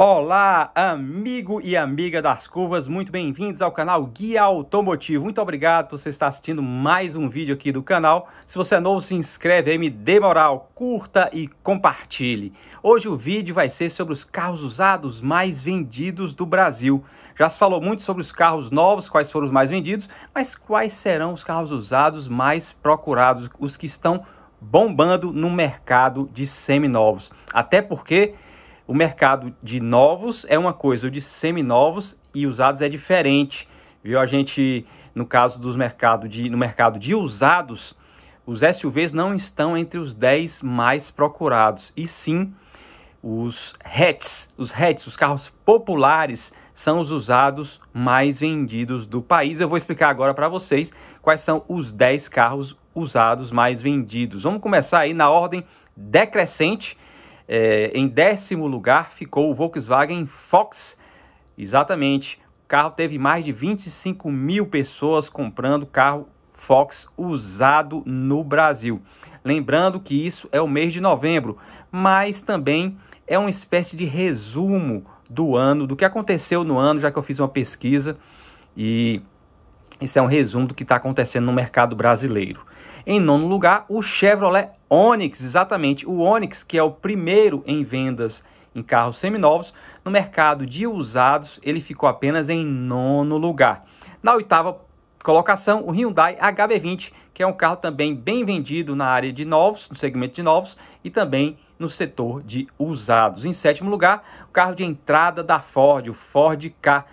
Olá, amigo e amiga das curvas, muito bem-vindos ao canal Guia Automotivo. Muito obrigado por você estar assistindo mais um vídeo aqui do canal. Se você é novo, se inscreve aí, me dê moral, curta e compartilhe. Hoje o vídeo vai ser sobre os carros usados mais vendidos do Brasil. Já se falou muito sobre os carros novos, quais foram os mais vendidos, mas quais serão os carros usados mais procurados, os que estão bombando no mercado de seminovos. Até porque o mercado de novos é uma coisa, o de seminovos e usados é diferente. Viu? A gente, no caso dos mercado de, no mercado de usados, os SUVs não estão entre os 10 mais procurados, e sim os hats. Os hatches, os carros populares, são os usados mais vendidos do país. Eu vou explicar agora para vocês quais são os 10 carros usados mais vendidos. Vamos começar aí na ordem decrescente é, em décimo lugar ficou o Volkswagen Fox. Exatamente. O carro teve mais de 25 mil pessoas comprando carro Fox usado no Brasil. Lembrando que isso é o mês de novembro, mas também é uma espécie de resumo do ano, do que aconteceu no ano, já que eu fiz uma pesquisa e isso é um resumo do que está acontecendo no mercado brasileiro. Em nono lugar, o Chevrolet Onix, exatamente, o Onix, que é o primeiro em vendas em carros seminovos, no mercado de usados, ele ficou apenas em nono lugar. Na oitava colocação, o Hyundai HB20, que é um carro também bem vendido na área de novos, no segmento de novos e também no setor de usados. Em sétimo lugar, o carro de entrada da Ford, o Ford K,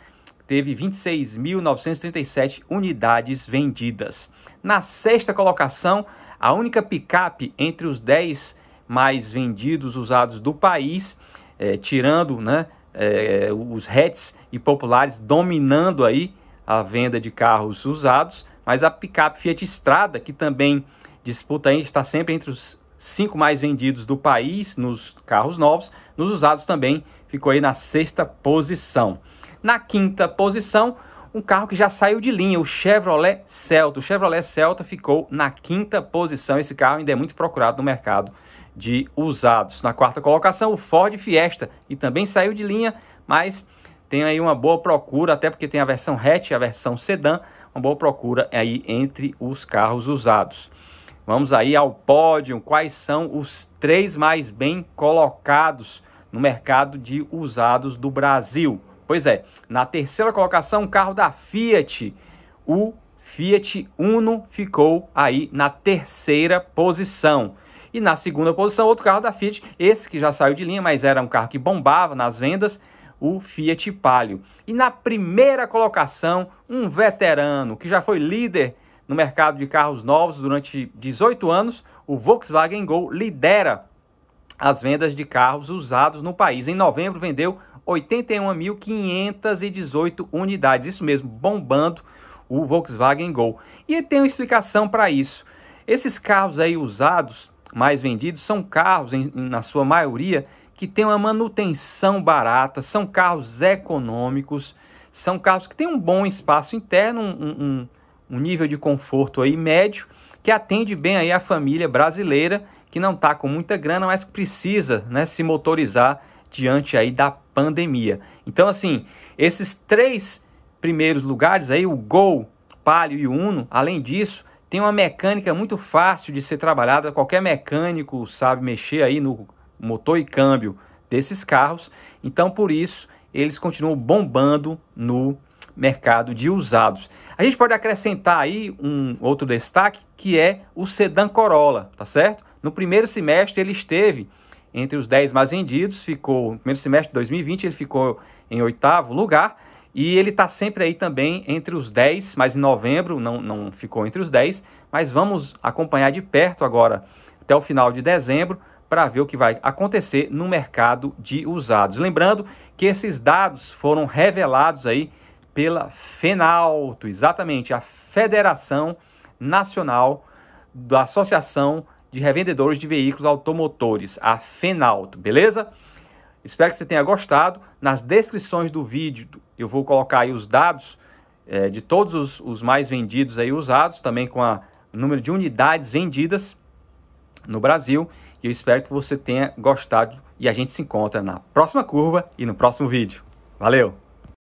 teve 26.937 unidades vendidas. Na sexta colocação, a única picape entre os 10 mais vendidos usados do país, é, tirando né, é, os hats e populares dominando aí a venda de carros usados, mas a picape Fiat Strada, que também disputa aí, está sempre entre os cinco mais vendidos do país nos carros novos, nos usados também ficou aí na sexta posição. Na quinta posição, um carro que já saiu de linha, o Chevrolet Celta. O Chevrolet Celta ficou na quinta posição. Esse carro ainda é muito procurado no mercado de usados. Na quarta colocação, o Ford Fiesta, e também saiu de linha, mas tem aí uma boa procura, até porque tem a versão hatch, e a versão sedã, uma boa procura aí entre os carros usados. Vamos aí ao pódio, quais são os três mais bem colocados no mercado de usados do Brasil? Pois é, na terceira colocação, o carro da Fiat, o Fiat Uno ficou aí na terceira posição. E na segunda posição, outro carro da Fiat, esse que já saiu de linha, mas era um carro que bombava nas vendas, o Fiat Palio. E na primeira colocação, um veterano que já foi líder no mercado de carros novos durante 18 anos, o Volkswagen Gol lidera as vendas de carros usados no país. Em novembro vendeu 81.518 unidades. Isso mesmo, bombando o Volkswagen Gol. E tem uma explicação para isso. Esses carros aí usados, mais vendidos, são carros, em, na sua maioria, que tem uma manutenção barata, são carros econômicos, são carros que têm um bom espaço interno, um, um, um nível de conforto aí médio, que atende bem aí a família brasileira que não está com muita grana, mas que precisa né, se motorizar diante aí da pandemia. Então, assim, esses três primeiros lugares aí, o Gol, Palio e Uno, além disso, tem uma mecânica muito fácil de ser trabalhada, qualquer mecânico sabe mexer aí no motor e câmbio desses carros. Então, por isso, eles continuam bombando no mercado de usados. A gente pode acrescentar aí um outro destaque, que é o sedã Corolla, tá certo? No primeiro semestre ele esteve entre os 10 mais vendidos, ficou no primeiro semestre de 2020, ele ficou em oitavo lugar. E ele está sempre aí também entre os 10, mas em novembro não, não ficou entre os 10. Mas vamos acompanhar de perto agora, até o final de dezembro, para ver o que vai acontecer no mercado de usados. Lembrando que esses dados foram revelados aí pela FENALTO, exatamente, a Federação Nacional da Associação de revendedores de veículos automotores, a Fenalto, beleza? Espero que você tenha gostado. Nas descrições do vídeo eu vou colocar aí os dados é, de todos os, os, mais vendidos aí usados, também com a, o número de unidades vendidas no Brasil. E eu espero que você tenha gostado e a gente se encontra na próxima curva e no próximo vídeo. Valeu!